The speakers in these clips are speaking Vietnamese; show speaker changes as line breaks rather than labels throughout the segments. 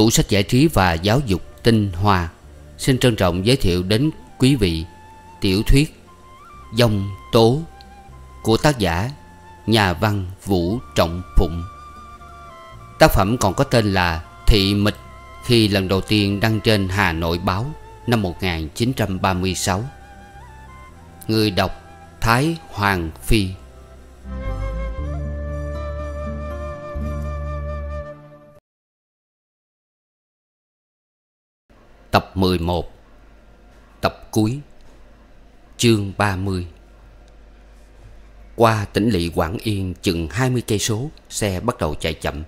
tủ sách giải trí và giáo dục tinh hoa xin trân trọng giới thiệu đến quý vị tiểu thuyết dòng tố của tác giả nhà văn vũ trọng phụng tác phẩm còn có tên là thị mịch khi lần đầu tiên đăng trên hà nội báo năm 1936 người đọc thái hoàng phi Tập 11 Tập cuối Chương 30 Qua tỉnh lỵ Quảng Yên chừng 20 cây số, xe bắt đầu chạy chậm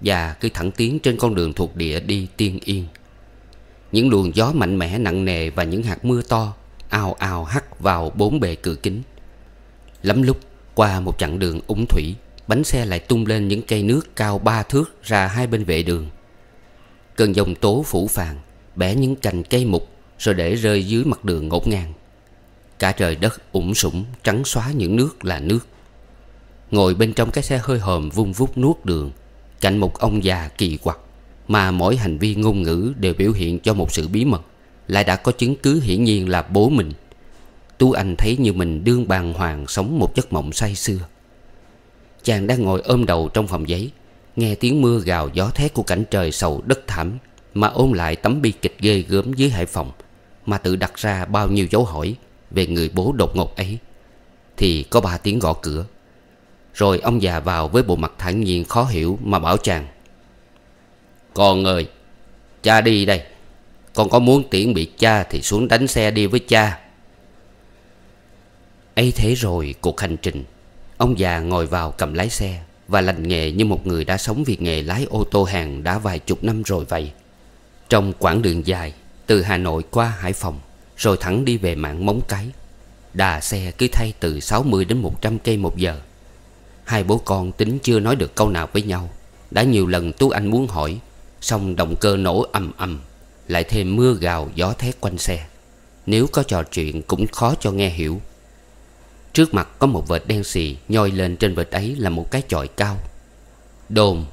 và cứ thẳng tiến trên con đường thuộc địa đi Tiên Yên. Những luồng gió mạnh mẽ nặng nề và những hạt mưa to ào ào hắt vào bốn bề cửa kính. Lắm lúc qua một chặng đường úng thủy, bánh xe lại tung lên những cây nước cao ba thước ra hai bên vệ đường. Cơn dòng tố phủ phàng bẻ những cành cây mục rồi để rơi dưới mặt đường ngổn ngang cả trời đất ủng sủng trắng xóa những nước là nước ngồi bên trong cái xe hơi hòm vung vút nuốt đường cạnh một ông già kỳ quặc mà mỗi hành vi ngôn ngữ đều biểu hiện cho một sự bí mật lại đã có chứng cứ hiển nhiên là bố mình Tu anh thấy như mình đương bàng hoàng sống một giấc mộng say xưa chàng đang ngồi ôm đầu trong phòng giấy nghe tiếng mưa gào gió thét của cảnh trời sầu đất thảm mà ôm lại tấm bi kịch ghê gớm dưới hải phòng mà tự đặt ra bao nhiêu dấu hỏi về người bố đột ngột ấy thì có ba tiếng gõ cửa rồi ông già vào với bộ mặt thản nhiên khó hiểu mà bảo chàng con ơi cha đi đây con có muốn tiễn biệt cha thì xuống đánh xe đi với cha ấy thế rồi cuộc hành trình ông già ngồi vào cầm lái xe và lành nghề như một người đã sống việc nghề lái ô tô hàng đã vài chục năm rồi vậy trong quãng đường dài Từ Hà Nội qua Hải Phòng Rồi thẳng đi về mạng Móng Cái Đà xe cứ thay từ 60 đến 100 cây một giờ Hai bố con tính chưa nói được câu nào với nhau Đã nhiều lần Tú Anh muốn hỏi Xong động cơ nổ ầm ầm Lại thêm mưa gào gió thét quanh xe Nếu có trò chuyện cũng khó cho nghe hiểu Trước mặt có một vệt đen xì Nhoi lên trên vệt ấy là một cái chọi cao Đồn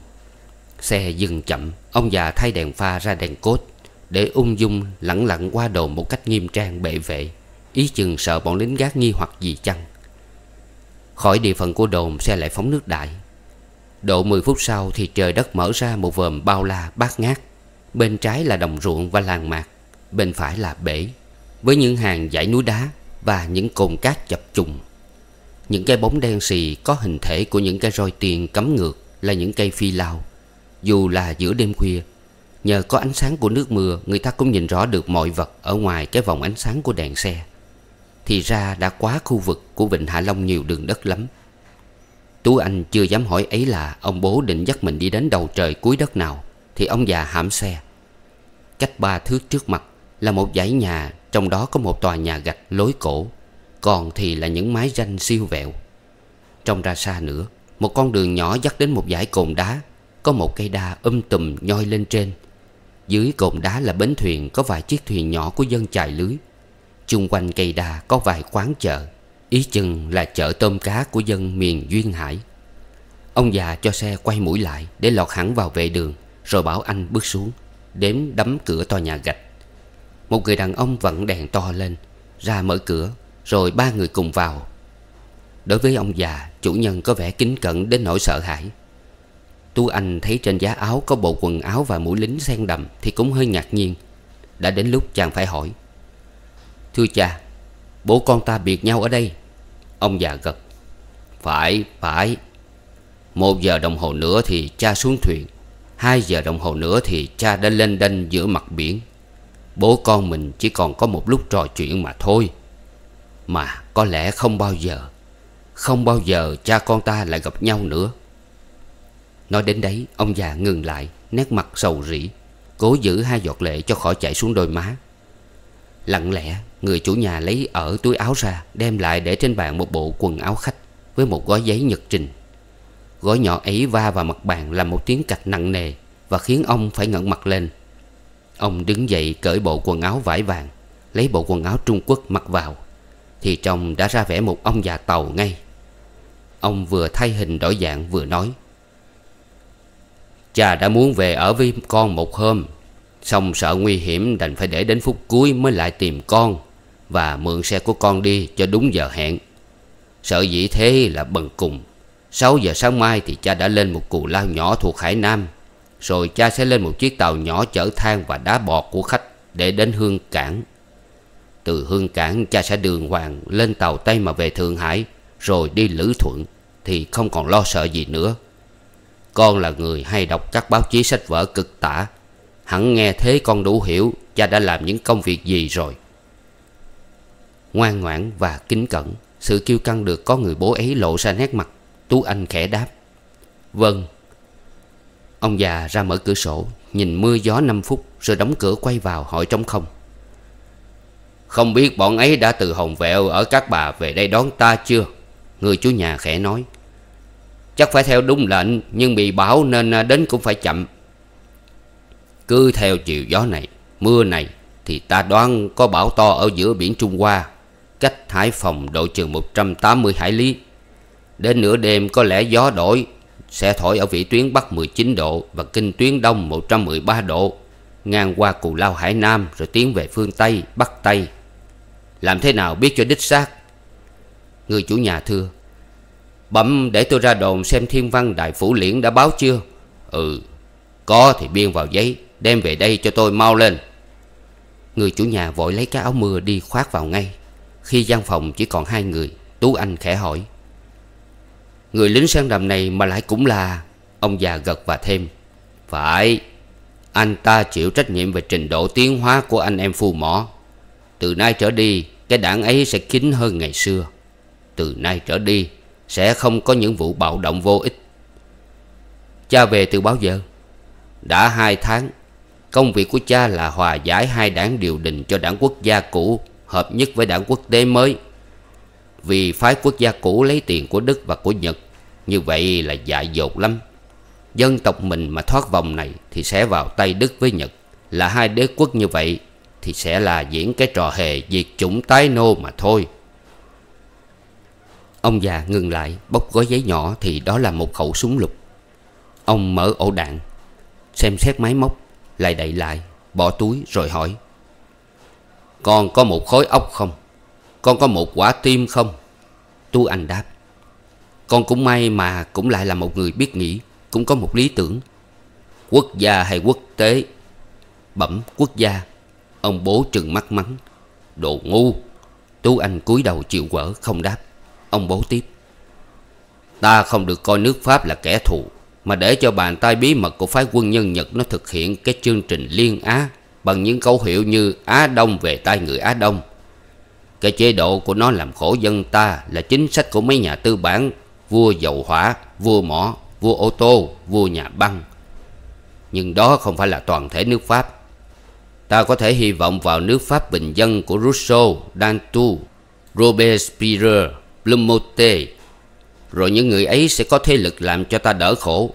Xe dừng chậm Ông già thay đèn pha ra đèn cốt Để ung dung lẳng lặng qua đồ Một cách nghiêm trang bệ vệ Ý chừng sợ bọn lính gác nghi hoặc gì chăng Khỏi địa phận của đồn Xe lại phóng nước đại Độ 10 phút sau thì trời đất mở ra Một vòm bao la bát ngát Bên trái là đồng ruộng và làng mạc Bên phải là bể Với những hàng dãy núi đá Và những cồn cát chập trùng Những cây bóng đen xì có hình thể của những cây roi tiền cắm ngược Là những cây phi lao dù là giữa đêm khuya Nhờ có ánh sáng của nước mưa Người ta cũng nhìn rõ được mọi vật Ở ngoài cái vòng ánh sáng của đèn xe Thì ra đã quá khu vực của Vịnh Hạ Long nhiều đường đất lắm Tú Anh chưa dám hỏi ấy là Ông bố định dắt mình đi đến đầu trời cuối đất nào Thì ông già hãm xe Cách ba thước trước mặt Là một dãy nhà Trong đó có một tòa nhà gạch lối cổ Còn thì là những mái ranh siêu vẹo trong ra xa nữa Một con đường nhỏ dắt đến một dãy cồn đá có một cây đa um tùm nhoi lên trên Dưới cồn đá là bến thuyền Có vài chiếc thuyền nhỏ của dân chài lưới Chung quanh cây đa có vài quán chợ Ý chừng là chợ tôm cá của dân miền Duyên Hải Ông già cho xe quay mũi lại Để lọt hẳn vào vệ đường Rồi bảo anh bước xuống Đếm đấm cửa tòa nhà gạch Một người đàn ông vặn đèn to lên Ra mở cửa Rồi ba người cùng vào Đối với ông già Chủ nhân có vẻ kính cẩn đến nỗi sợ hãi Tú Anh thấy trên giá áo có bộ quần áo và mũ lính sen đầm Thì cũng hơi ngạc nhiên Đã đến lúc chàng phải hỏi Thưa cha Bố con ta biệt nhau ở đây Ông già gật Phải, phải Một giờ đồng hồ nữa thì cha xuống thuyền Hai giờ đồng hồ nữa thì cha đã lên đênh giữa mặt biển Bố con mình chỉ còn có một lúc trò chuyện mà thôi Mà có lẽ không bao giờ Không bao giờ cha con ta lại gặp nhau nữa Nói đến đấy ông già ngừng lại Nét mặt sầu rỉ Cố giữ hai giọt lệ cho khỏi chảy xuống đôi má Lặng lẽ Người chủ nhà lấy ở túi áo ra Đem lại để trên bàn một bộ quần áo khách Với một gói giấy nhật trình Gói nhỏ ấy va vào mặt bàn Làm một tiếng cạch nặng nề Và khiến ông phải ngẩng mặt lên Ông đứng dậy cởi bộ quần áo vải vàng Lấy bộ quần áo Trung Quốc mặc vào Thì trong đã ra vẻ một ông già tàu ngay Ông vừa thay hình đổi dạng vừa nói Cha đã muốn về ở với con một hôm Xong sợ nguy hiểm đành phải để đến phút cuối mới lại tìm con Và mượn xe của con đi cho đúng giờ hẹn Sợ dĩ thế là bần cùng 6 giờ sáng mai thì cha đã lên một cù lao nhỏ thuộc Hải Nam Rồi cha sẽ lên một chiếc tàu nhỏ chở than và đá bọt của khách để đến Hương Cảng Từ Hương Cảng cha sẽ đường hoàng lên tàu Tây mà về Thượng Hải Rồi đi Lữ Thuận thì không còn lo sợ gì nữa con là người hay đọc các báo chí sách vở cực tả Hẳn nghe thế con đủ hiểu Cha đã làm những công việc gì rồi Ngoan ngoãn và kính cẩn Sự kiêu căng được có người bố ấy lộ ra nét mặt Tú Anh khẽ đáp Vâng Ông già ra mở cửa sổ Nhìn mưa gió năm phút Rồi đóng cửa quay vào hỏi trống không Không biết bọn ấy đã từ Hồng Vẹo Ở các bà về đây đón ta chưa Người chủ nhà khẽ nói Chắc phải theo đúng lệnh Nhưng bị bão nên à, đến cũng phải chậm Cứ theo chiều gió này Mưa này Thì ta đoán có bão to ở giữa biển Trung Hoa Cách Hải Phòng độ chừng 180 hải lý Đến nửa đêm có lẽ gió đổi Sẽ thổi ở vị tuyến Bắc 19 độ Và kinh tuyến Đông 113 độ Ngang qua Cù Lao Hải Nam Rồi tiến về phương Tây, Bắc Tây Làm thế nào biết cho đích xác Người chủ nhà thưa Bấm để tôi ra đồn xem thiên văn đại phủ liễn đã báo chưa Ừ Có thì biên vào giấy Đem về đây cho tôi mau lên Người chủ nhà vội lấy cái áo mưa đi khoác vào ngay Khi gian phòng chỉ còn hai người Tú Anh khẽ hỏi Người lính sang đầm này mà lại cũng là Ông già gật và thêm Phải Anh ta chịu trách nhiệm về trình độ tiến hóa của anh em phù mỏ Từ nay trở đi Cái đảng ấy sẽ kín hơn ngày xưa Từ nay trở đi sẽ không có những vụ bạo động vô ích. Cha về từ bao giờ? Đã hai tháng, công việc của cha là hòa giải hai đảng điều đình cho đảng quốc gia cũ hợp nhất với đảng quốc tế mới. Vì phái quốc gia cũ lấy tiền của Đức và của Nhật, như vậy là dại dột lắm. Dân tộc mình mà thoát vòng này thì sẽ vào tay Đức với Nhật, là hai đế quốc như vậy thì sẽ là diễn cái trò hề diệt chủng tái nô mà thôi. Ông già ngừng lại bóc gói giấy nhỏ Thì đó là một khẩu súng lục Ông mở ổ đạn Xem xét máy móc Lại đậy lại Bỏ túi rồi hỏi Con có một khối ốc không Con có một quả tim không Tu Anh đáp Con cũng may mà cũng lại là một người biết nghĩ Cũng có một lý tưởng Quốc gia hay quốc tế Bẩm quốc gia Ông bố trừng mắt mắng Đồ ngu Tú Anh cúi đầu chịu quở không đáp Ông bố tiếp Ta không được coi nước Pháp là kẻ thù Mà để cho bàn tay bí mật của phái quân nhân Nhật Nó thực hiện cái chương trình liên Á Bằng những câu hiệu như Á Đông về tay người Á Đông Cái chế độ của nó làm khổ dân ta Là chính sách của mấy nhà tư bản Vua dầu hỏa, vua mỏ, vua ô tô, vua nhà băng Nhưng đó không phải là toàn thể nước Pháp Ta có thể hy vọng vào nước Pháp bình dân của Rousseau, Dantu, Robespierre Blumote Rồi những người ấy sẽ có thế lực làm cho ta đỡ khổ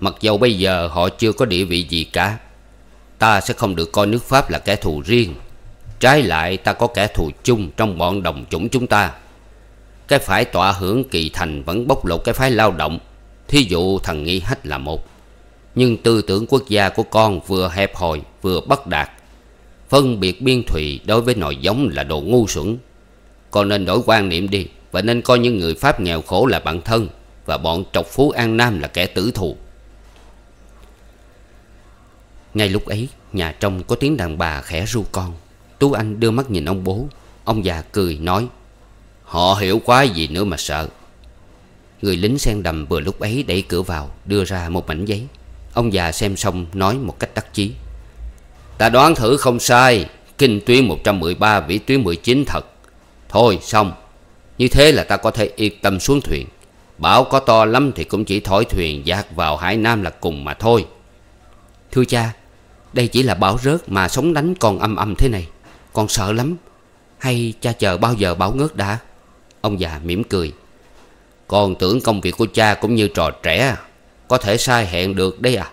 Mặc dầu bây giờ họ chưa có địa vị gì cả Ta sẽ không được coi nước Pháp là kẻ thù riêng Trái lại ta có kẻ thù chung trong bọn đồng chủng chúng ta Cái phải tỏa hưởng kỳ thành vẫn bóc lột cái phái lao động Thí dụ thằng nghi Hách là một Nhưng tư tưởng quốc gia của con vừa hẹp hòi vừa bất đạt Phân biệt biên thùy đối với nội giống là đồ ngu xuẩn Con nên đổi quan niệm đi và nên coi những người Pháp nghèo khổ là bạn thân và bọn trọc phú An Nam là kẻ tử thù. Ngay lúc ấy, nhà trong có tiếng đàn bà khẽ ru con. Tú Anh đưa mắt nhìn ông bố, ông già cười nói Họ hiểu quá gì nữa mà sợ. Người lính sen đầm vừa lúc ấy đẩy cửa vào, đưa ra một mảnh giấy. Ông già xem xong nói một cách đắc chí Ta đoán thử không sai, kinh tuyến 113 vĩ tuyến 19 thật. Thôi xong, như thế là ta có thể yên tâm xuống thuyền Bão có to lắm thì cũng chỉ thổi thuyền dạt vào Hải Nam là cùng mà thôi Thưa cha Đây chỉ là bão rớt mà sóng đánh còn âm âm thế này Con sợ lắm Hay cha chờ bao giờ bão ngớt đã Ông già mỉm cười Con tưởng công việc của cha cũng như trò trẻ Có thể sai hẹn được đấy à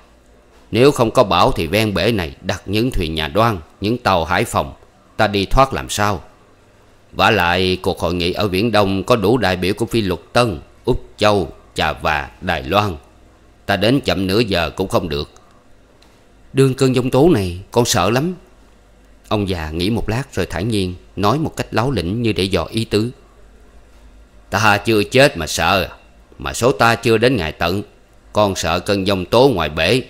Nếu không có bão thì ven bể này đặt những thuyền nhà đoan Những tàu hải phòng Ta đi thoát làm sao và lại cuộc hội nghị ở Viễn Đông có đủ đại biểu của phi luật Tân, Úc Châu, Trà Và, Đài Loan. Ta đến chậm nửa giờ cũng không được. Đương cơn giông tố này con sợ lắm. Ông già nghĩ một lát rồi thản nhiên nói một cách láo lĩnh như để dò ý tứ. Ta chưa chết mà sợ, mà số ta chưa đến ngày tận. Con sợ cơn dông tố ngoài bể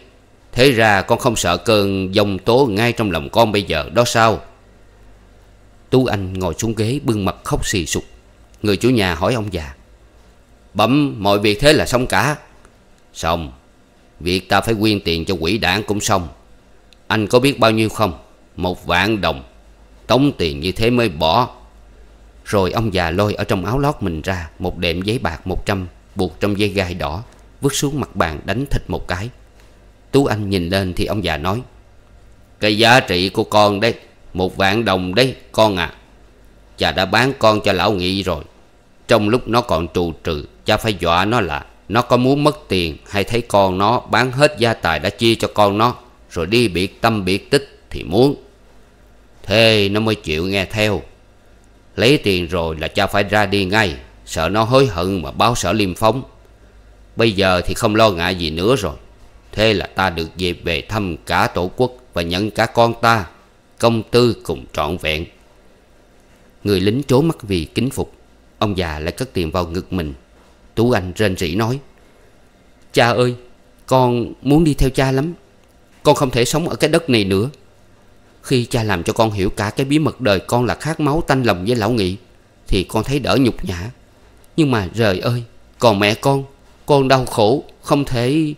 Thế ra con không sợ cơn dông tố ngay trong lòng con bây giờ đó sao Tú Anh ngồi xuống ghế bưng mặt khóc xì sụp Người chủ nhà hỏi ông già Bấm mọi việc thế là xong cả Xong Việc ta phải quyên tiền cho quỹ đảng cũng xong Anh có biết bao nhiêu không Một vạn đồng Tống tiền như thế mới bỏ Rồi ông già lôi ở trong áo lót mình ra Một đệm giấy bạc 100 Buộc trong dây gai đỏ Vứt xuống mặt bàn đánh thịt một cái Tú Anh nhìn lên thì ông già nói Cái giá trị của con đấy một vạn đồng đấy con à Cha đã bán con cho lão nghị rồi Trong lúc nó còn trù trừ Cha phải dọa nó là Nó có muốn mất tiền hay thấy con nó Bán hết gia tài đã chia cho con nó Rồi đi biệt tâm biệt tích thì muốn Thế nó mới chịu nghe theo Lấy tiền rồi là cha phải ra đi ngay Sợ nó hối hận mà báo sở liêm phóng Bây giờ thì không lo ngại gì nữa rồi Thế là ta được dịp về thăm cả tổ quốc Và nhận cả con ta công tư cùng trọn vẹn Người lính trố mắt vì kính phục Ông già lại cất tiền vào ngực mình Tú Anh rên rỉ nói Cha ơi Con muốn đi theo cha lắm Con không thể sống ở cái đất này nữa Khi cha làm cho con hiểu cả cái bí mật đời con là khát máu tanh lòng với lão nghị Thì con thấy đỡ nhục nhã Nhưng mà rời ơi Còn mẹ con Con đau khổ Không thể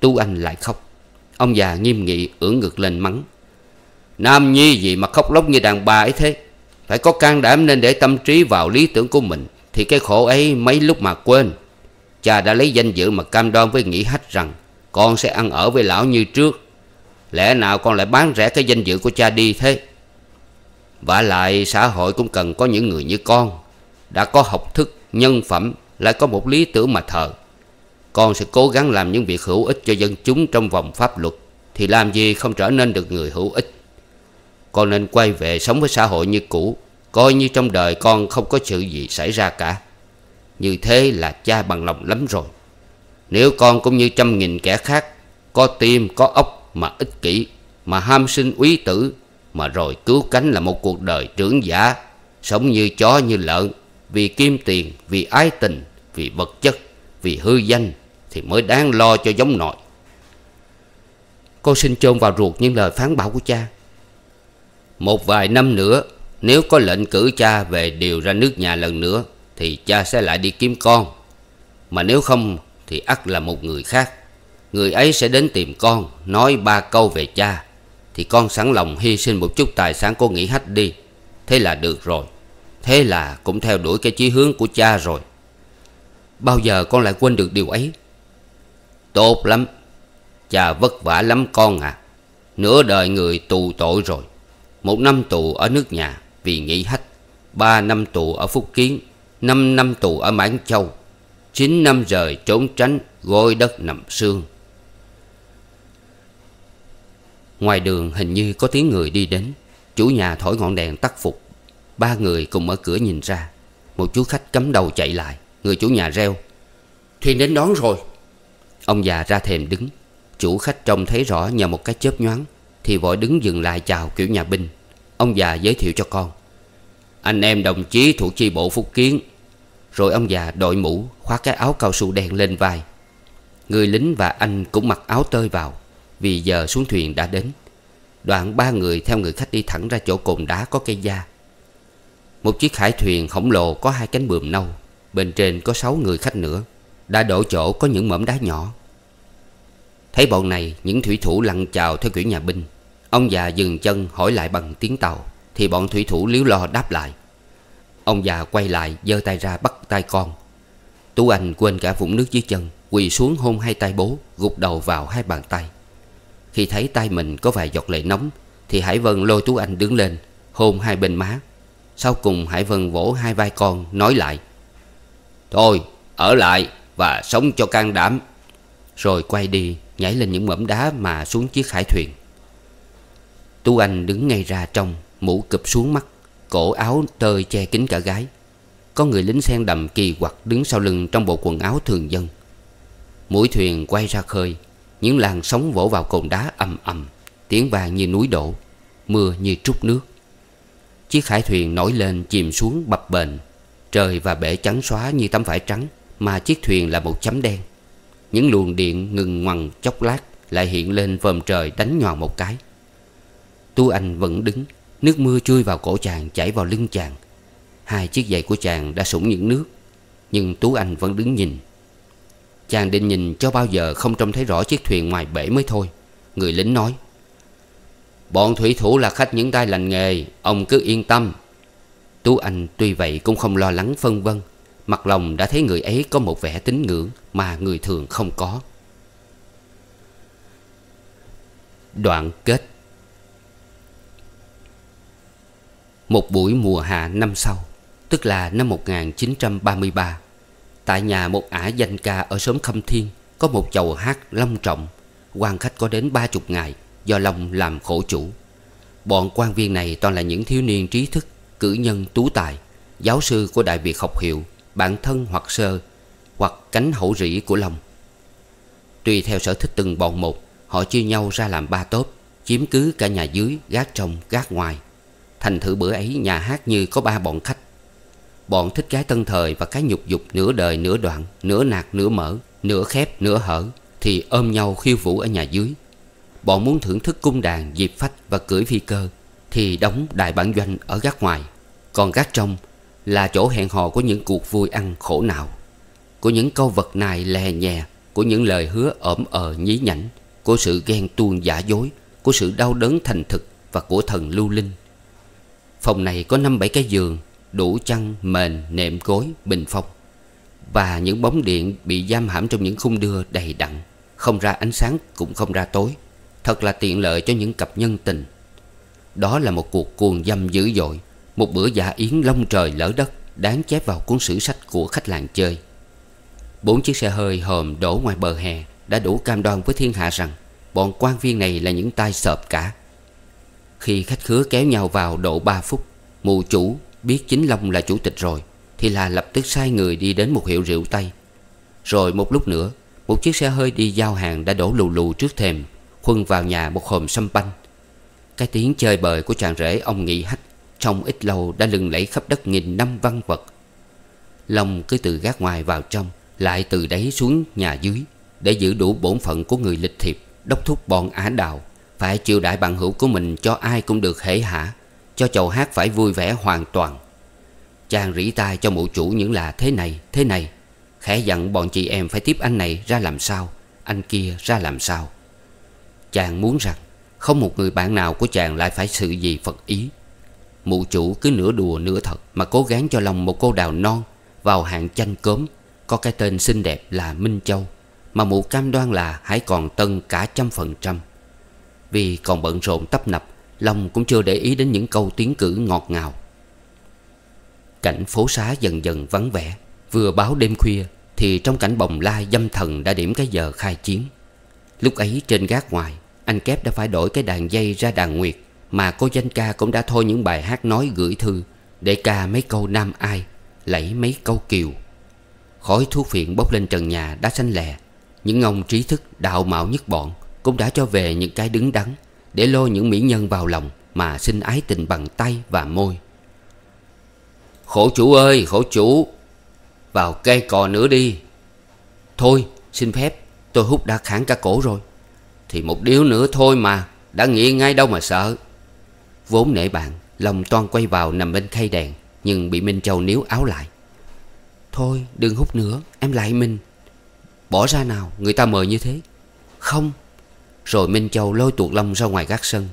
Tú Anh lại khóc Ông già nghiêm nghị ưỡn ngực lên mắng nam nhi gì mà khóc lóc như đàn bà ấy thế phải có can đảm nên để tâm trí vào lý tưởng của mình thì cái khổ ấy mấy lúc mà quên cha đã lấy danh dự mà cam đoan với nghĩ hách rằng con sẽ ăn ở với lão như trước lẽ nào con lại bán rẻ cái danh dự của cha đi thế Và lại xã hội cũng cần có những người như con đã có học thức nhân phẩm lại có một lý tưởng mà thờ con sẽ cố gắng làm những việc hữu ích cho dân chúng trong vòng pháp luật thì làm gì không trở nên được người hữu ích con nên quay về sống với xã hội như cũ coi như trong đời con không có sự gì xảy ra cả như thế là cha bằng lòng lắm rồi nếu con cũng như trăm nghìn kẻ khác có tim có óc mà ích kỷ mà ham sinh úy tử mà rồi cứu cánh là một cuộc đời trưởng giả sống như chó như lợn vì kim tiền vì ái tình vì vật chất vì hư danh thì mới đáng lo cho giống nội con xin chôn vào ruột những lời phán bảo của cha một vài năm nữa Nếu có lệnh cử cha về điều ra nước nhà lần nữa Thì cha sẽ lại đi kiếm con Mà nếu không thì ắt là một người khác Người ấy sẽ đến tìm con Nói ba câu về cha Thì con sẵn lòng hy sinh một chút tài sản của nghỉ hách đi Thế là được rồi Thế là cũng theo đuổi cái chí hướng của cha rồi Bao giờ con lại quên được điều ấy Tốt lắm Cha vất vả lắm con à Nửa đời người tù tội rồi một năm tù ở nước nhà vì nghỉ hách, ba năm tù ở Phúc Kiến, năm năm tù ở Mãn Châu, chín năm rời trốn tránh gối đất nằm xương. Ngoài đường hình như có tiếng người đi đến, chủ nhà thổi ngọn đèn tắt phục. Ba người cùng mở cửa nhìn ra, một chú khách cắm đầu chạy lại, người chủ nhà reo. Thuyền đến đón rồi. Ông già ra thềm đứng, chủ khách trông thấy rõ nhờ một cái chớp nhoáng thì vội đứng dừng lại chào kiểu nhà binh Ông già giới thiệu cho con Anh em đồng chí thuộc chi bộ Phúc Kiến Rồi ông già đội mũ Khoác cái áo cao su đen lên vai Người lính và anh cũng mặc áo tơi vào Vì giờ xuống thuyền đã đến Đoạn ba người theo người khách đi thẳng ra chỗ cồn đá có cây da Một chiếc hải thuyền khổng lồ có hai cánh buồm nâu Bên trên có sáu người khách nữa Đã đổ chỗ có những mỏm đá nhỏ Thấy bọn này những thủy thủ lặn chào theo kiểu nhà binh Ông già dừng chân hỏi lại bằng tiếng tàu Thì bọn thủy thủ liếu lo đáp lại Ông già quay lại giơ tay ra bắt tay con Tú Anh quên cả vũng nước dưới chân Quỳ xuống hôn hai tay bố Gục đầu vào hai bàn tay Khi thấy tay mình có vài giọt lệ nóng Thì Hải Vân lôi Tú Anh đứng lên Hôn hai bên má Sau cùng Hải Vân vỗ hai vai con nói lại Thôi ở lại và sống cho can đảm Rồi quay đi nhảy lên những mỏm đá mà xuống chiếc hải thuyền Tú Anh đứng ngay ra trong Mũ cụp xuống mắt Cổ áo tơi che kín cả gái Có người lính sen đầm kỳ hoặc Đứng sau lưng trong bộ quần áo thường dân Mũi thuyền quay ra khơi Những làn sóng vỗ vào cồn đá ầm ầm Tiếng vàng như núi đổ Mưa như trút nước Chiếc hải thuyền nổi lên chìm xuống bập bềnh Trời và bể trắng xóa như tấm vải trắng Mà chiếc thuyền là một chấm đen Những luồng điện ngừng ngoằn chốc lát Lại hiện lên vòm trời đánh nhòa một cái Tu Anh vẫn đứng Nước mưa chui vào cổ chàng chảy vào lưng chàng Hai chiếc giày của chàng đã sũng những nước Nhưng Tú Anh vẫn đứng nhìn Chàng định nhìn cho bao giờ không trông thấy rõ chiếc thuyền ngoài bể mới thôi Người lính nói Bọn thủy thủ là khách những tay lành nghề Ông cứ yên tâm Tú Anh tuy vậy cũng không lo lắng phân vân Mặt lòng đã thấy người ấy có một vẻ tín ngưỡng Mà người thường không có Đoạn kết Một buổi mùa hạ năm sau Tức là năm 1933 Tại nhà một ả danh ca ở xóm Khâm Thiên Có một chầu hát long trọng quan khách có đến ba chục ngày Do Long làm khổ chủ Bọn quan viên này toàn là những thiếu niên trí thức Cử nhân tú tài Giáo sư của Đại Việt học hiệu Bản thân hoặc sơ Hoặc cánh hậu rỉ của Long Tùy theo sở thích từng bọn một Họ chia nhau ra làm ba tốp Chiếm cứ cả nhà dưới, gác trong, gác ngoài Thành thử bữa ấy nhà hát như có ba bọn khách Bọn thích cái tân thời và cái nhục dục nửa đời nửa đoạn Nửa nạt nửa mở, nửa khép nửa hở Thì ôm nhau khiêu vũ ở nhà dưới Bọn muốn thưởng thức cung đàn, diệp phách và cưỡi phi cơ Thì đóng đại bản doanh ở gác ngoài Còn gác trong là chỗ hẹn hò của những cuộc vui ăn khổ nào Của những câu vật nài lè nhè Của những lời hứa ổm ờ nhí nhảnh Của sự ghen tuông giả dối Của sự đau đớn thành thực Và của thần lưu linh Phòng này có 5-7 cái giường Đủ chăn, mền, nệm gối, bình phong Và những bóng điện bị giam hãm trong những khung đưa đầy đặn Không ra ánh sáng cũng không ra tối Thật là tiện lợi cho những cặp nhân tình Đó là một cuộc cuồng dâm dữ dội Một bữa dạ yến long trời lỡ đất Đáng chép vào cuốn sử sách của khách làng chơi Bốn chiếc xe hơi hòm đổ ngoài bờ hè Đã đủ cam đoan với thiên hạ rằng Bọn quan viên này là những tay sợp cả khi khách khứa kéo nhau vào độ 3 phút Mụ chủ biết chính Long là chủ tịch rồi Thì là lập tức sai người đi đến một hiệu rượu Tây Rồi một lúc nữa Một chiếc xe hơi đi giao hàng đã đổ lù lù trước thềm Khuân vào nhà một hòm sâm banh Cái tiếng chơi bời của chàng rể ông Nghị Hách Trong ít lâu đã lừng lẫy khắp đất nghìn năm văn vật Long cứ từ gác ngoài vào trong Lại từ đấy xuống nhà dưới Để giữ đủ bổn phận của người lịch thiệp Đốc thúc bọn Á Đào phải chịu đại bằng hữu của mình cho ai cũng được hễ hả Cho chầu hát phải vui vẻ hoàn toàn Chàng rỉ tai cho mụ chủ những là thế này thế này Khẽ dặn bọn chị em phải tiếp anh này ra làm sao Anh kia ra làm sao Chàng muốn rằng Không một người bạn nào của chàng lại phải sự gì Phật ý Mụ chủ cứ nửa đùa nửa thật Mà cố gắng cho lòng một cô đào non Vào hạng chanh cốm Có cái tên xinh đẹp là Minh Châu Mà mụ cam đoan là hãy còn tân cả trăm phần trăm vì còn bận rộn tấp nập long cũng chưa để ý đến những câu tiếng cử ngọt ngào Cảnh phố xá dần dần vắng vẻ Vừa báo đêm khuya Thì trong cảnh bồng lai dâm thần đã điểm cái giờ khai chiến Lúc ấy trên gác ngoài Anh Kép đã phải đổi cái đàn dây ra đàn nguyệt Mà cô danh ca cũng đã thôi những bài hát nói gửi thư Để ca mấy câu nam ai Lẫy mấy câu kiều Khói thuốc phiện bốc lên trần nhà đã xanh lè Những ông trí thức đạo mạo nhất bọn cũng đã cho về những cái đứng đắn để lôi những mỹ nhân vào lòng mà xin ái tình bằng tay và môi khổ chủ ơi khổ chủ vào cây cò nữa đi thôi xin phép tôi hút đã kháng cả cổ rồi thì một điếu nữa thôi mà đã nghiện ngay đâu mà sợ vốn nể bạn lòng toan quay vào nằm bên khay đèn nhưng bị minh châu níu áo lại thôi đừng hút nữa em lại mình bỏ ra nào người ta mời như thế không rồi Minh Châu lôi tuột Long ra ngoài gác sân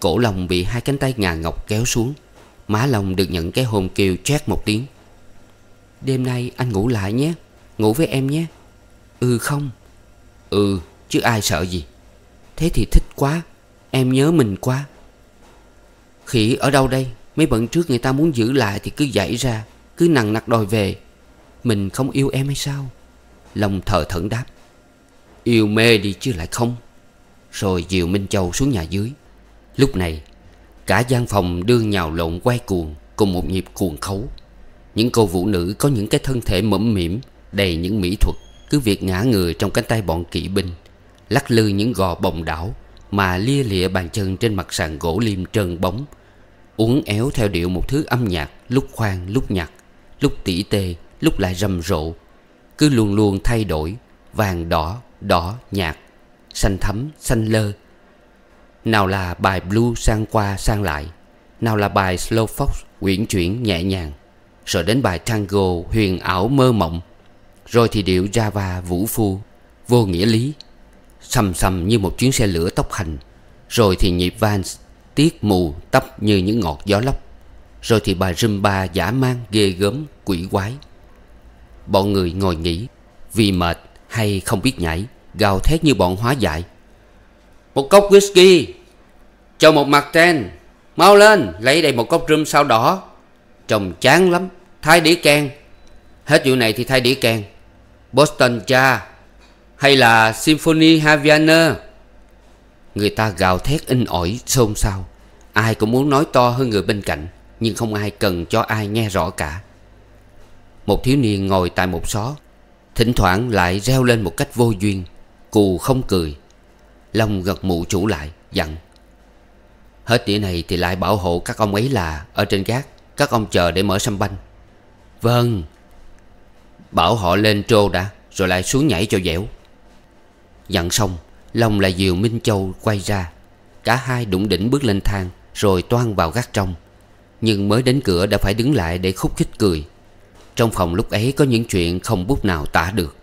Cổ Long bị hai cánh tay ngà ngọc kéo xuống Má Long được nhận cái hồn kêu chét một tiếng Đêm nay anh ngủ lại nhé Ngủ với em nhé Ừ không Ừ chứ ai sợ gì Thế thì thích quá Em nhớ mình quá Khỉ ở đâu đây Mấy bận trước người ta muốn giữ lại thì cứ dậy ra Cứ nằng nặc đòi về Mình không yêu em hay sao Lòng thờ thẫn đáp Yêu mê đi chứ lại không rồi dìu Minh Châu xuống nhà dưới Lúc này Cả gian phòng đương nhào lộn quay cuồng Cùng một nhịp cuồng khấu Những cô vũ nữ có những cái thân thể mẫm mỉm Đầy những mỹ thuật Cứ việc ngã người trong cánh tay bọn kỵ binh Lắc lư những gò bồng đảo Mà lia lịa bàn chân trên mặt sàn gỗ liêm trơn bóng Uống éo theo điệu một thứ âm nhạc Lúc khoan lúc nhặt Lúc tỉ tê lúc lại rầm rộ Cứ luôn luôn thay đổi Vàng đỏ đỏ nhạt xanh thấm, xanh lơ. Nào là bài blue sang qua sang lại, nào là bài slow fox uyển chuyển nhẹ nhàng, rồi đến bài tango huyền ảo mơ mộng, rồi thì điệu java vũ phu, vô nghĩa lý, sầm sầm như một chuyến xe lửa tốc hành, rồi thì nhịp vans tiết mù tấp như những ngọt gió lốc, rồi thì bài rumba giả mang ghê gớm quỷ quái. Bọn người ngồi nghỉ vì mệt hay không biết nhảy gào thét như bọn hóa dại một cốc whisky cho một mặt ten mau lên lấy đầy một cốc rum sao đỏ chồng chán lắm thay đĩa can hết vụ này thì thay đĩa can boston cha hay là symphony havana người ta gào thét in ỏi xôn xao ai cũng muốn nói to hơn người bên cạnh nhưng không ai cần cho ai nghe rõ cả một thiếu niên ngồi tại một xó thỉnh thoảng lại reo lên một cách vô duyên Cù không cười Long gật mụ chủ lại Dặn Hết đĩa này thì lại bảo hộ các ông ấy là Ở trên gác Các ông chờ để mở sâm banh Vâng Bảo họ lên trô đã Rồi lại xuống nhảy cho dẻo Dặn xong Long lại dìu Minh Châu quay ra Cả hai đụng đỉnh bước lên thang Rồi toan vào gác trong Nhưng mới đến cửa đã phải đứng lại để khúc khích cười Trong phòng lúc ấy có những chuyện không bút nào tả được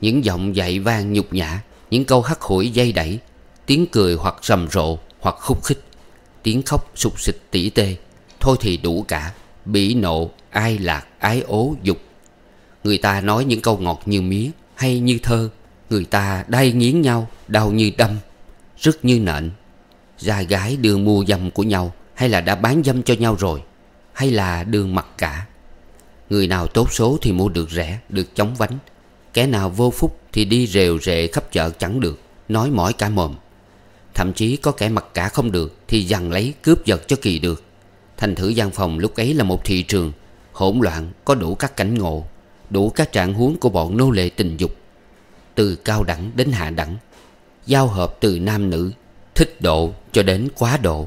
những giọng dạy vang nhục nhã những câu hắt hủi dây đẩy tiếng cười hoặc rầm rộ hoặc khúc khích tiếng khóc sục xịch tỉ tê thôi thì đủ cả bỉ nộ ai lạc ái ố dục người ta nói những câu ngọt như mía hay như thơ người ta đay nghiến nhau đau như đâm rứt như nện Gia gái đường mua dâm của nhau Hay là đã bán dâm cho nhau rồi Hay là đường mặc cả Người nào tốt số thì mua được rẻ Được chống vánh Kẻ nào vô phúc thì đi rều rệ khắp chợ chẳng được Nói mỏi cả mồm Thậm chí có kẻ mặc cả không được Thì dằn lấy cướp giật cho kỳ được Thành thử gian phòng lúc ấy là một thị trường Hỗn loạn có đủ các cảnh ngộ Đủ các trạng huống của bọn nô lệ tình dục Từ cao đẳng đến hạ đẳng Giao hợp từ nam nữ Thích độ cho đến quá độ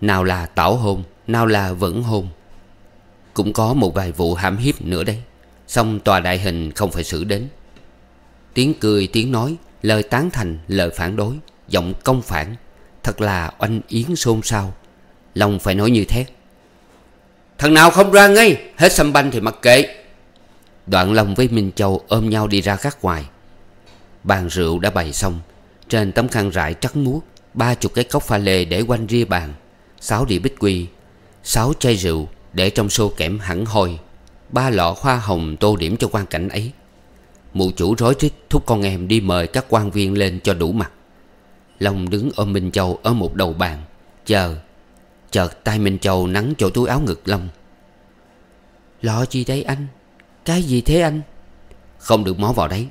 Nào là tảo hôn Nào là vẫn hôn Cũng có một vài vụ hãm hiếp nữa đây Xong tòa đại hình không phải xử đến Tiếng cười tiếng nói Lời tán thành lời phản đối Giọng công phản Thật là oanh yến xôn xao Lòng phải nói như thế Thằng nào không ra ngay Hết xâm banh thì mặc kệ Đoạn Long với Minh Châu ôm nhau đi ra các ngoài Bàn rượu đã bày xong Trên tấm khăn rải trắng muốt Ba chục cái cốc pha lê để quanh ria bàn Sáu đĩa bích quy Sáu chai rượu để trong xô kẽm hẳn hôi Ba lọ hoa hồng tô điểm cho quan cảnh ấy Mụ chủ rối rít thúc con em đi mời các quan viên lên cho đủ mặt Long đứng ôm Minh Châu ở một đầu bàn Chờ Chợt tay Minh Châu nắng chỗ túi áo ngực Long Lọ gì đấy anh Cái gì thế anh Không được mó vào đấy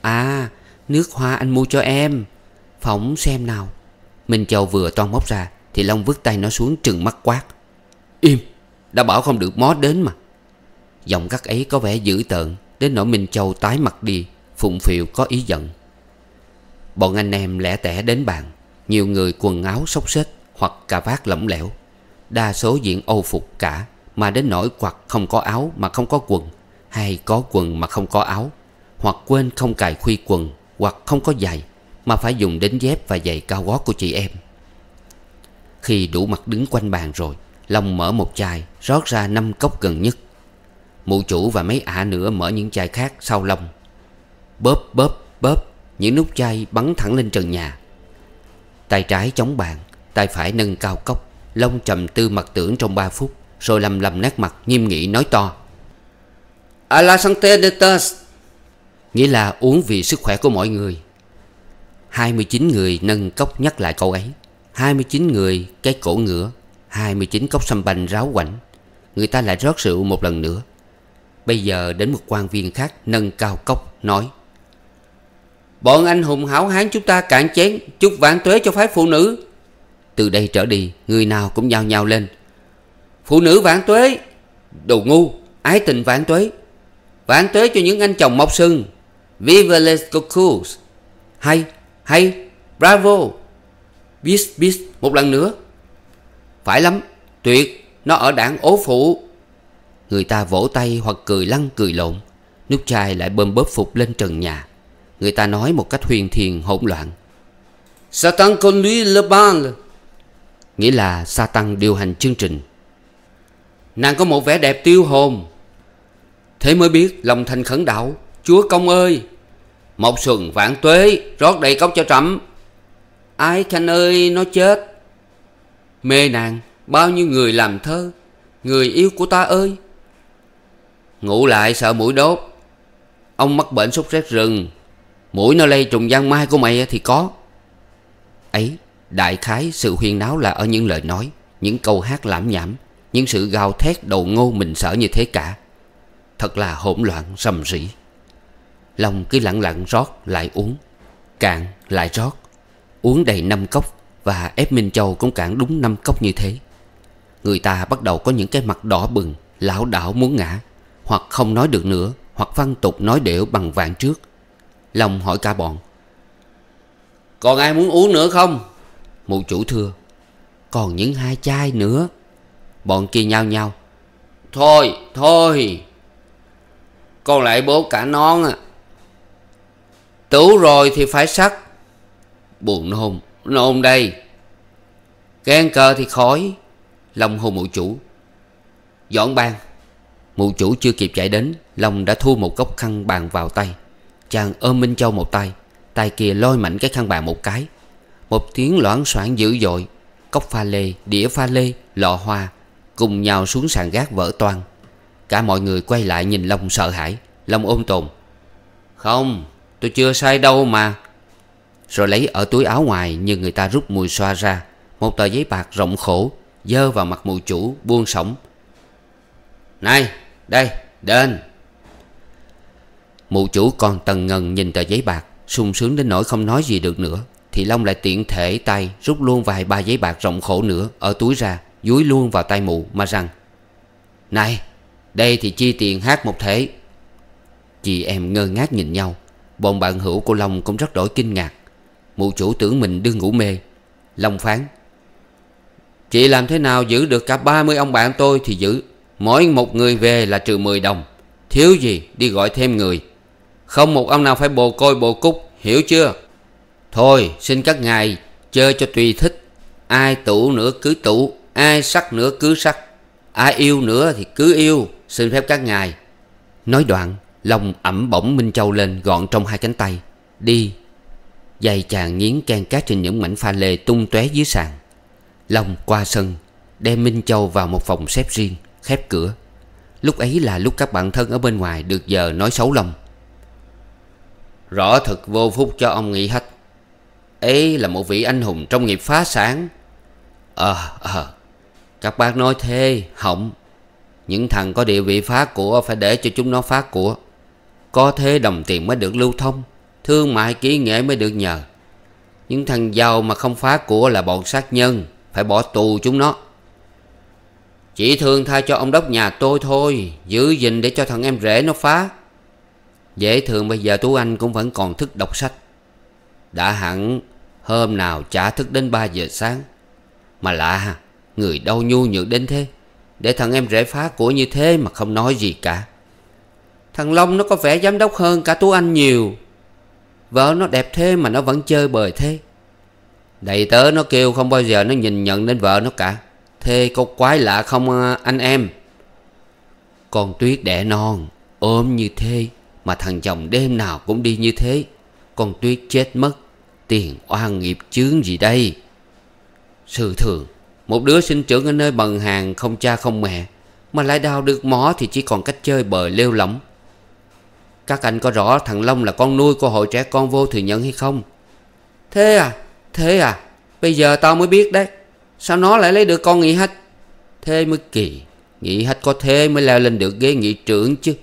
À nước hoa anh mua cho em Phỏng xem nào Minh Châu vừa toan móc ra Thì Long vứt tay nó xuống trừng mắt quát Im Đã bảo không được mó đến mà Giọng gắt ấy có vẻ dữ tợn Đến nỗi Minh Châu tái mặt đi Phụng phiệu có ý giận Bọn anh em lẻ tẻ đến bàn Nhiều người quần áo xốc xếch Hoặc cà vát lỏng lẻo Đa số diện ô phục cả Mà đến nỗi hoặc không có áo mà không có quần Hay có quần mà không có áo Hoặc quên không cài khuy quần Hoặc không có giày Mà phải dùng đến dép và giày cao gót của chị em Khi đủ mặt đứng quanh bàn rồi Long mở một chai Rót ra năm cốc gần nhất Mụ chủ và mấy ả nữa mở những chai khác sau lông Bóp bóp bóp Những nút chai bắn thẳng lên trần nhà Tay trái chống bàn Tay phải nâng cao cốc lông trầm tư mặt tưởng trong 3 phút Rồi lầm lầm nét mặt nghiêm nghị nói to A la santé de tos Nghĩa là uống vì sức khỏe của mọi người 29 người nâng cốc nhắc lại câu ấy 29 người cái cổ ngựa 29 cốc xăm banh ráo quảnh Người ta lại rót rượu một lần nữa Bây giờ đến một quan viên khác nâng cao cốc nói Bọn anh hùng hảo hán chúng ta cạn chén Chúc vạn tuế cho phái phụ nữ Từ đây trở đi Người nào cũng nhào nhào lên Phụ nữ vạn tuế Đồ ngu Ái tình vạn tuế Vạn tuế cho những anh chồng mọc sừng Vive les cocus Hay Hay Bravo Bis bis Một lần nữa Phải lắm Tuyệt Nó ở đảng ố phụ Người ta vỗ tay hoặc cười lăn cười lộn nút chai lại bơm bóp phục lên trần nhà Người ta nói một cách huyền thiền hỗn loạn Satan con lui le ban Nghĩa là Satan điều hành chương trình Nàng có một vẻ đẹp tiêu hồn Thế mới biết lòng thành khẩn đạo Chúa công ơi Một xuân vạn tuế Rót đầy cốc cho trẫm Ai khanh ơi nó chết Mê nàng Bao nhiêu người làm thơ Người yêu của ta ơi Ngủ lại sợ mũi đốt Ông mắc bệnh sốt rét rừng Mũi nó lây trùng giang mai của mày thì có Ấy Đại khái sự huyên náo là ở những lời nói Những câu hát lãm nhảm Những sự gào thét đầu ngô mình sợ như thế cả Thật là hỗn loạn rầm rĩ Lòng cứ lặng lặng rót lại uống Cạn lại rót Uống đầy năm cốc Và ép Minh Châu cũng cạn đúng năm cốc như thế Người ta bắt đầu có những cái mặt đỏ bừng Lão đảo muốn ngã hoặc không nói được nữa Hoặc văn tục nói đểu bằng vạn trước Long hỏi cả bọn Còn ai muốn uống nữa không Mụ chủ thưa Còn những hai chai nữa Bọn kia nhao nhao Thôi thôi Con lại bố cả non à Tủ rồi thì phải sắc Buồn nôn Nôn đây Gan cờ thì khói Lòng hồ mụ chủ Dọn bàn Mụ chủ chưa kịp chạy đến Long đã thu một góc khăn bàn vào tay Chàng ôm Minh Châu một tay Tay kia lôi mạnh cái khăn bàn một cái Một tiếng loãng soảng dữ dội Cốc pha lê, đĩa pha lê, lọ hoa Cùng nhau xuống sàn gác vỡ toan Cả mọi người quay lại nhìn Long sợ hãi Long ôm tồn Không, tôi chưa sai đâu mà Rồi lấy ở túi áo ngoài Như người ta rút mùi xoa ra Một tờ giấy bạc rộng khổ Dơ vào mặt mụ chủ buông sổng Này đây đến Mụ chủ còn tần ngần nhìn tờ giấy bạc sung sướng đến nỗi không nói gì được nữa Thì Long lại tiện thể tay Rút luôn vài ba giấy bạc rộng khổ nữa Ở túi ra dúi luôn vào tay mụ mà rằng Này Đây thì chi tiền hát một thể Chị em ngơ ngác nhìn nhau Bọn bạn hữu của Long cũng rất đổi kinh ngạc Mụ chủ tưởng mình đương ngủ mê Long phán Chị làm thế nào giữ được cả 30 ông bạn tôi thì giữ Mỗi một người về là trừ 10 đồng Thiếu gì đi gọi thêm người Không một ông nào phải bồ côi bồ cúc Hiểu chưa Thôi xin các ngài chơi cho tùy thích Ai tủ nữa cứ tủ Ai sắc nữa cứ sắc Ai yêu nữa thì cứ yêu Xin phép các ngài Nói đoạn Lòng ẩm bỗng Minh Châu lên gọn trong hai cánh tay Đi Giày chàng nghiến can cát trên những mảnh pha lê tung tóe dưới sàn Long qua sân Đem Minh Châu vào một phòng xếp riêng Khép cửa Lúc ấy là lúc các bạn thân ở bên ngoài Được giờ nói xấu lòng Rõ thật vô phúc cho ông nghĩ Hách Ấy là một vị anh hùng trong nghiệp phá sản Ờ à, ờ à, Các bác nói thế Hỏng Những thằng có địa vị phá của Phải để cho chúng nó phá của Có thế đồng tiền mới được lưu thông Thương mại kỹ nghệ mới được nhờ Những thằng giàu mà không phá của là bọn sát nhân Phải bỏ tù chúng nó chỉ thương tha cho ông đốc nhà tôi thôi Giữ gìn để cho thằng em rể nó phá Dễ thương bây giờ Tú Anh cũng vẫn còn thức đọc sách Đã hẳn hôm nào chả thức đến 3 giờ sáng Mà lạ Người đâu nhu nhược đến thế Để thằng em rể phá của như thế mà không nói gì cả Thằng Long nó có vẻ giám đốc hơn cả Tú Anh nhiều Vợ nó đẹp thế mà nó vẫn chơi bời thế Đầy tớ nó kêu không bao giờ nó nhìn nhận đến vợ nó cả Thế có quái lạ không à, anh em Con tuyết đẻ non Ôm như thế Mà thằng chồng đêm nào cũng đi như thế Con tuyết chết mất Tiền oan nghiệp chướng gì đây Sự thường Một đứa sinh trưởng ở nơi bần hàng Không cha không mẹ Mà lại đau được mỏ thì chỉ còn cách chơi bời lêu lỏng Các anh có rõ thằng Long là con nuôi của hội trẻ con vô thừa nhận hay không Thế à Thế à Bây giờ tao mới biết đấy Sao nó lại lấy được con nghị hách Thế mới kỳ Nghị hách có thế mới leo lên được ghế nghị trưởng chứ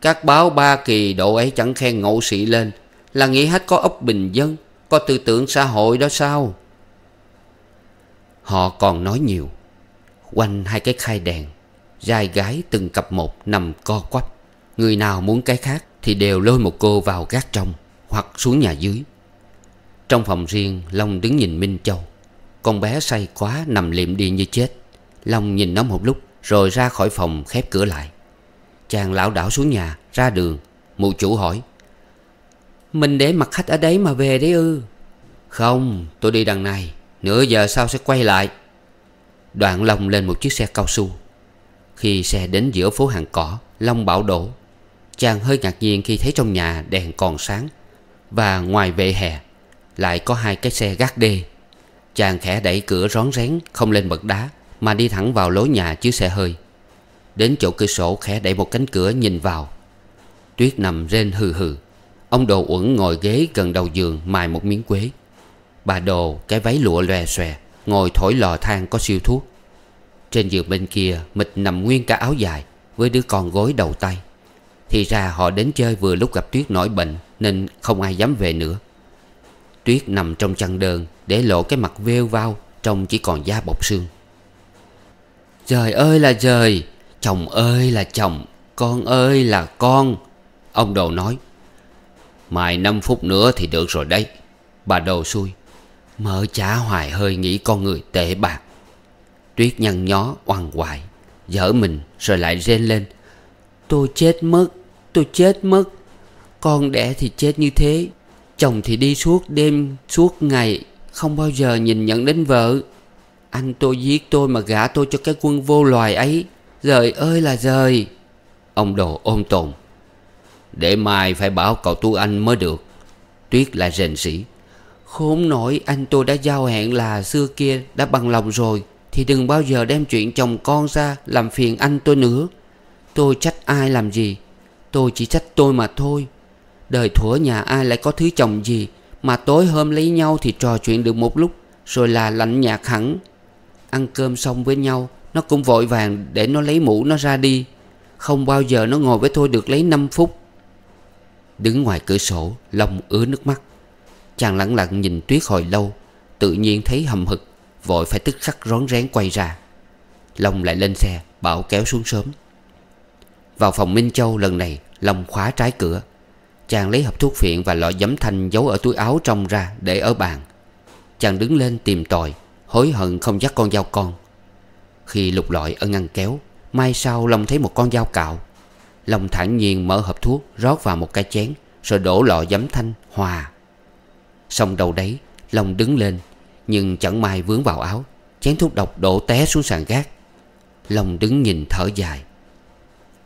Các báo ba kỳ độ ấy chẳng khen ngậu sĩ lên Là nghị hách có ốc bình dân Có tư tưởng xã hội đó sao Họ còn nói nhiều Quanh hai cái khai đèn giai gái từng cặp một nằm co quắp Người nào muốn cái khác Thì đều lôi một cô vào gác trong Hoặc xuống nhà dưới Trong phòng riêng Long đứng nhìn Minh Châu con bé say quá nằm liệm đi như chết Long nhìn nó một lúc Rồi ra khỏi phòng khép cửa lại Chàng lão đảo xuống nhà Ra đường Mụ chủ hỏi Mình để mặt khách ở đấy mà về đấy ư Không tôi đi đằng này Nửa giờ sau sẽ quay lại Đoạn Long lên một chiếc xe cao su Khi xe đến giữa phố hàng cỏ Long bảo đổ Chàng hơi ngạc nhiên khi thấy trong nhà đèn còn sáng Và ngoài vệ hè Lại có hai cái xe gác đê Chàng khẽ đẩy cửa rón rén Không lên bậc đá Mà đi thẳng vào lối nhà chứa xe hơi Đến chỗ cửa sổ khẽ đẩy một cánh cửa nhìn vào Tuyết nằm rên hừ hừ Ông đồ uẩn ngồi ghế gần đầu giường Mài một miếng quế Bà đồ cái váy lụa lòe xòe Ngồi thổi lò than có siêu thuốc Trên giường bên kia Mịch nằm nguyên cả áo dài Với đứa con gối đầu tay Thì ra họ đến chơi vừa lúc gặp Tuyết nổi bệnh Nên không ai dám về nữa Tuyết nằm trong chăn đơn Để lộ cái mặt veo vào Trông chỉ còn da bọc xương Trời ơi là trời Chồng ơi là chồng Con ơi là con Ông đồ nói Mài 5 phút nữa thì được rồi đấy Bà đồ xui mở chả hoài hơi nghĩ con người tệ bạc Tuyết nhăn nhó oằn hoài dở mình rồi lại rên lên Tôi chết mất Tôi chết mất Con đẻ thì chết như thế Chồng thì đi suốt đêm suốt ngày Không bao giờ nhìn nhận đến vợ Anh tôi giết tôi mà gả tôi cho cái quân vô loài ấy Rời ơi là rời Ông đồ ôm tồn Để mai phải bảo cậu tu anh mới được Tuyết là rền sĩ Khốn nổi anh tôi đã giao hẹn là xưa kia đã bằng lòng rồi Thì đừng bao giờ đem chuyện chồng con ra làm phiền anh tôi nữa Tôi trách ai làm gì Tôi chỉ trách tôi mà thôi Đời thủa nhà ai lại có thứ chồng gì Mà tối hôm lấy nhau thì trò chuyện được một lúc Rồi là lạnh nhạt hẳn Ăn cơm xong với nhau Nó cũng vội vàng để nó lấy mũ nó ra đi Không bao giờ nó ngồi với tôi được lấy 5 phút Đứng ngoài cửa sổ Lòng ứa nước mắt Chàng lặng lặng nhìn Tuyết hồi lâu Tự nhiên thấy hầm hực Vội phải tức khắc rón rén quay ra Long lại lên xe Bảo kéo xuống sớm Vào phòng Minh Châu lần này Long khóa trái cửa Chàng lấy hộp thuốc phiện và lọ giấm thanh giấu ở túi áo trong ra để ở bàn Chàng đứng lên tìm tòi Hối hận không dắt con dao con Khi lục lọi ở ngăn kéo Mai sau Long thấy một con dao cạo Long thản nhiên mở hộp thuốc Rót vào một cái chén Rồi đổ lọ giấm thanh hòa Xong đầu đấy Long đứng lên Nhưng chẳng may vướng vào áo Chén thuốc độc đổ té xuống sàn gác Long đứng nhìn thở dài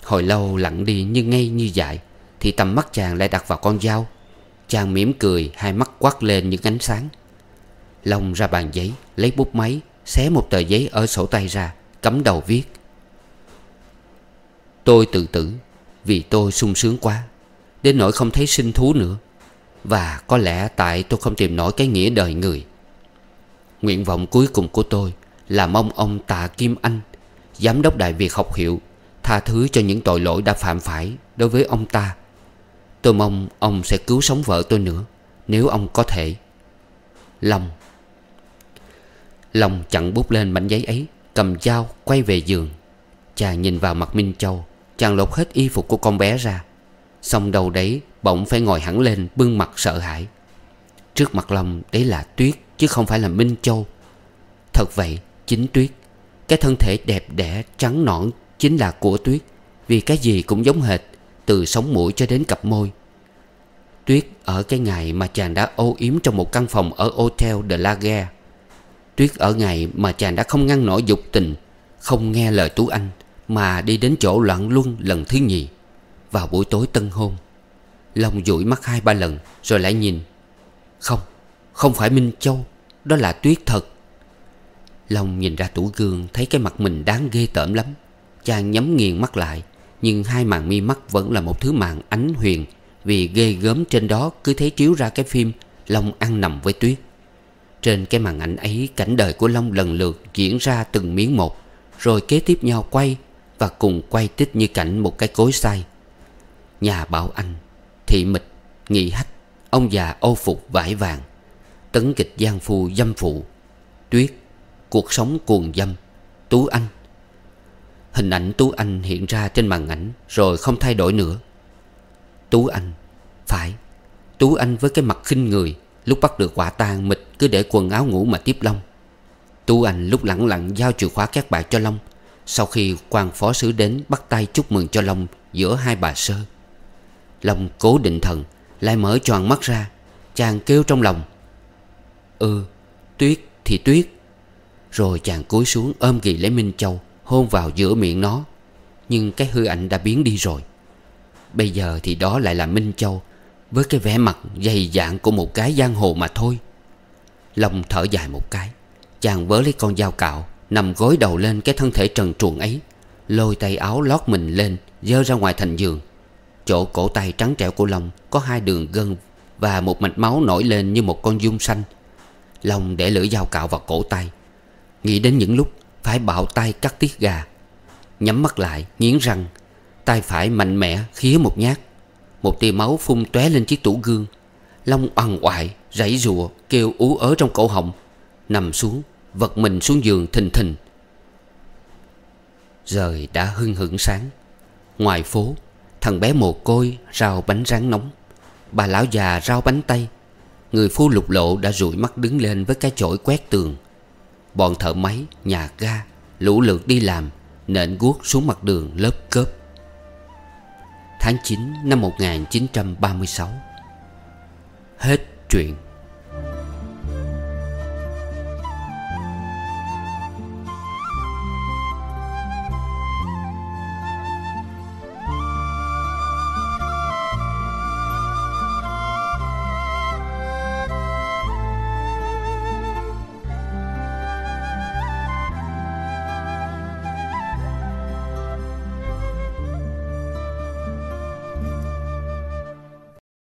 Hồi lâu lặng đi như ngay như dại thì tầm mắt chàng lại đặt vào con dao Chàng mỉm cười Hai mắt quát lên những ánh sáng Long ra bàn giấy Lấy bút máy Xé một tờ giấy ở sổ tay ra Cắm đầu viết Tôi tự tử Vì tôi sung sướng quá Đến nỗi không thấy sinh thú nữa Và có lẽ tại tôi không tìm nổi cái nghĩa đời người Nguyện vọng cuối cùng của tôi Là mong ông Tạ Kim Anh Giám đốc Đại Việt học hiệu Tha thứ cho những tội lỗi đã phạm phải Đối với ông ta Tôi mong ông sẽ cứu sống vợ tôi nữa Nếu ông có thể Long Long chặn bút lên mảnh giấy ấy Cầm dao quay về giường Chàng nhìn vào mặt Minh Châu Chàng lột hết y phục của con bé ra Xong đầu đấy bỗng phải ngồi hẳn lên Bưng mặt sợ hãi Trước mặt Long đấy là Tuyết Chứ không phải là Minh Châu Thật vậy chính Tuyết Cái thân thể đẹp đẽ trắng nõn Chính là của Tuyết Vì cái gì cũng giống hệt từ sống mũi cho đến cặp môi Tuyết ở cái ngày mà chàng đã ô yếm trong một căn phòng ở Hotel de la Gare Tuyết ở ngày mà chàng đã không ngăn nổi dục tình Không nghe lời Tú Anh Mà đi đến chỗ loạn luân lần thứ nhì Vào buổi tối tân hôn Lòng dụi mắt hai ba lần Rồi lại nhìn Không, không phải Minh Châu Đó là Tuyết thật Lòng nhìn ra tủ gương Thấy cái mặt mình đáng ghê tởm lắm Chàng nhắm nghiền mắt lại nhưng hai màn mi mắt vẫn là một thứ màn ánh huyền Vì ghê gớm trên đó cứ thấy chiếu ra cái phim Long ăn nằm với tuyết Trên cái màn ảnh ấy cảnh đời của Long lần lượt diễn ra từng miếng một Rồi kế tiếp nhau quay Và cùng quay tích như cảnh một cái cối xay Nhà Bảo Anh Thị Mịch Nghị Hách Ông già ô phục vải vàng Tấn kịch giang phu dâm phụ Tuyết Cuộc sống cuồng dâm Tú Anh Hình ảnh Tú Anh hiện ra trên màn ảnh Rồi không thay đổi nữa Tú Anh Phải Tú Anh với cái mặt khinh người Lúc bắt được quả tang mịch cứ để quần áo ngủ mà tiếp Long Tú Anh lúc lặng lặng giao chìa khóa các bạn cho Long Sau khi quan phó sứ đến bắt tay chúc mừng cho Long giữa hai bà sơ Long cố định thần Lại mở tròn mắt ra Chàng kêu trong lòng Ừ Tuyết thì tuyết Rồi chàng cúi xuống ôm ghì lấy Minh Châu Hôn vào giữa miệng nó Nhưng cái hư ảnh đã biến đi rồi Bây giờ thì đó lại là Minh Châu Với cái vẻ mặt dày dạn của một cái giang hồ mà thôi lòng thở dài một cái Chàng vớ lấy con dao cạo Nằm gối đầu lên cái thân thể trần truồng ấy Lôi tay áo lót mình lên Dơ ra ngoài thành giường Chỗ cổ tay trắng trẻo của Long Có hai đường gân Và một mạch máu nổi lên như một con dung xanh Long để lưỡi dao cạo vào cổ tay Nghĩ đến những lúc phải bạo tay cắt tiết gà Nhắm mắt lại nghiến răng Tay phải mạnh mẽ khía một nhát Một tia máu phun tóe lên chiếc tủ gương Long oằn oại Rãy rùa kêu ú ớ trong cổ họng Nằm xuống Vật mình xuống giường thình thình Rời đã hưng hửng sáng Ngoài phố Thằng bé mồ côi rau bánh rán nóng Bà lão già rau bánh tay Người phu lục lộ đã rụi mắt đứng lên với cái chổi quét tường Bọn thợ máy, nhà ga Lũ lượt đi làm Nện guốc xuống mặt đường lớp cớp Tháng 9 năm 1936 Hết chuyện